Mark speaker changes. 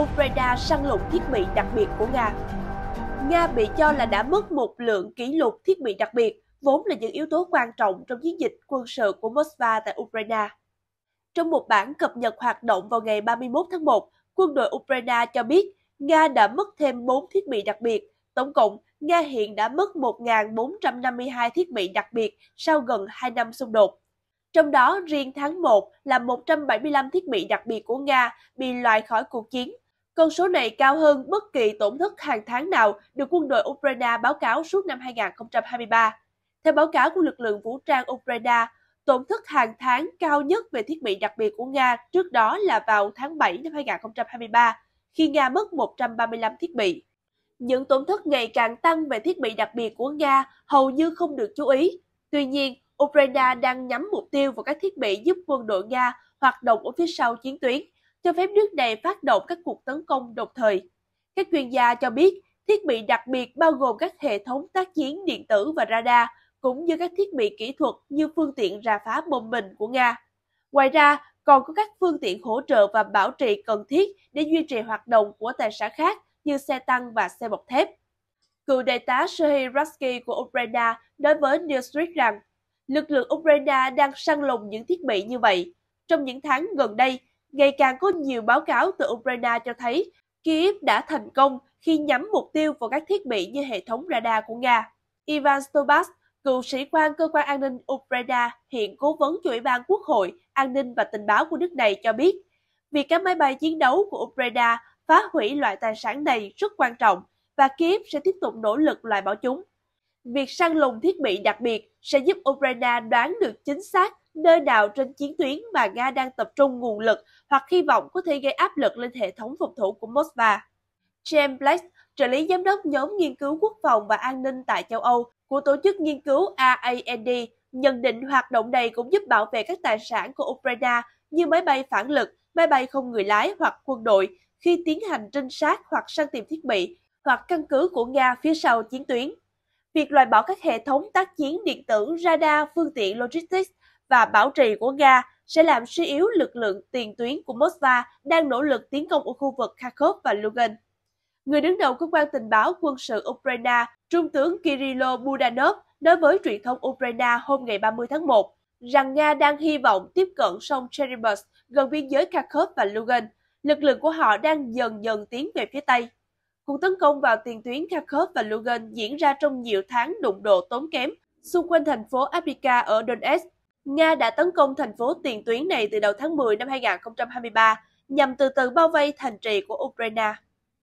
Speaker 1: Ukraine săn lùng thiết bị đặc biệt của Nga. Nga bị cho là đã mất một lượng kỷ lục thiết bị đặc biệt, vốn là những yếu tố quan trọng trong chiến dịch quân sự của Moscow tại Ukraine. Trong một bản cập nhật hoạt động vào ngày 31 tháng 1, quân đội Ukraine cho biết Nga đã mất thêm 4 thiết bị đặc biệt. Tổng cộng, Nga hiện đã mất 1.452 thiết bị đặc biệt sau gần 2 năm xung đột. Trong đó, riêng tháng 1 là 175 thiết bị đặc biệt của Nga bị loại khỏi cuộc chiến con số này cao hơn bất kỳ tổn thất hàng tháng nào được quân đội Ukraine báo cáo suốt năm 2023. Theo báo cáo của lực lượng vũ trang Ukraine, tổn thất hàng tháng cao nhất về thiết bị đặc biệt của Nga trước đó là vào tháng 7 năm 2023, khi Nga mất 135 thiết bị. Những tổn thất ngày càng tăng về thiết bị đặc biệt của Nga hầu như không được chú ý. Tuy nhiên, Ukraine đang nhắm mục tiêu vào các thiết bị giúp quân đội Nga hoạt động ở phía sau chiến tuyến – cho phép nước này phát động các cuộc tấn công đồng thời. Các chuyên gia cho biết, thiết bị đặc biệt bao gồm các hệ thống tác chiến điện tử và radar, cũng như các thiết bị kỹ thuật như phương tiện rà phá bom mìn của Nga. Ngoài ra, còn có các phương tiện hỗ trợ và bảo trì cần thiết để duy trì hoạt động của tài sản khác như xe tăng và xe bọc thép. Cựu đại tá Sergei Rasky của Ukraine nói với New Street rằng lực lượng Ukraine đang săn lùng những thiết bị như vậy. Trong những tháng gần đây, ngày càng có nhiều báo cáo từ Ukraine cho thấy Kiev đã thành công khi nhắm mục tiêu vào các thiết bị như hệ thống radar của Nga. Ivan Stobas, cựu sĩ quan cơ quan an ninh Ukraine, hiện cố vấn cho Ủy ban Quốc hội, An ninh và Tình báo của nước này cho biết, việc các máy bay chiến đấu của Ukraine phá hủy loại tài sản này rất quan trọng và Kiev sẽ tiếp tục nỗ lực loại bỏ chúng. Việc săn lùng thiết bị đặc biệt sẽ giúp Ukraine đoán được chính xác nơi nào trên chiến tuyến mà Nga đang tập trung nguồn lực hoặc hy vọng có thể gây áp lực lên hệ thống phòng thủ của moskva. James Black, trợ lý giám đốc nhóm nghiên cứu quốc phòng và an ninh tại châu Âu của tổ chức nghiên cứu aand nhận định hoạt động này cũng giúp bảo vệ các tài sản của Ukraine như máy bay phản lực, máy bay không người lái hoặc quân đội khi tiến hành trinh sát hoặc săn tìm thiết bị hoặc căn cứ của Nga phía sau chiến tuyến. Việc loại bỏ các hệ thống tác chiến điện tử, radar, phương tiện logistics và bảo trì của Nga sẽ làm suy yếu lực lượng tiền tuyến của Moscow đang nỗ lực tiến công ở khu vực Kharkov và Lugan. Người đứng đầu cơ quan tình báo quân sự Ukraine, Trung tướng Kirilo Budanov, nói với truyền thông Ukraine hôm ngày 30 tháng 1 rằng Nga đang hy vọng tiếp cận sông Cheribus gần biên giới Kharkov và Lugan. Lực lượng của họ đang dần dần tiến về phía Tây. Cuộc tấn công vào tiền tuyến Kharkov và Lugan diễn ra trong nhiều tháng đụng độ tốn kém xung quanh thành phố Abdika ở Donetsk Nga đã tấn công thành phố tiền tuyến này từ đầu tháng 10 năm 2023 nhằm từ từ bao vây thành trì của Ukraine.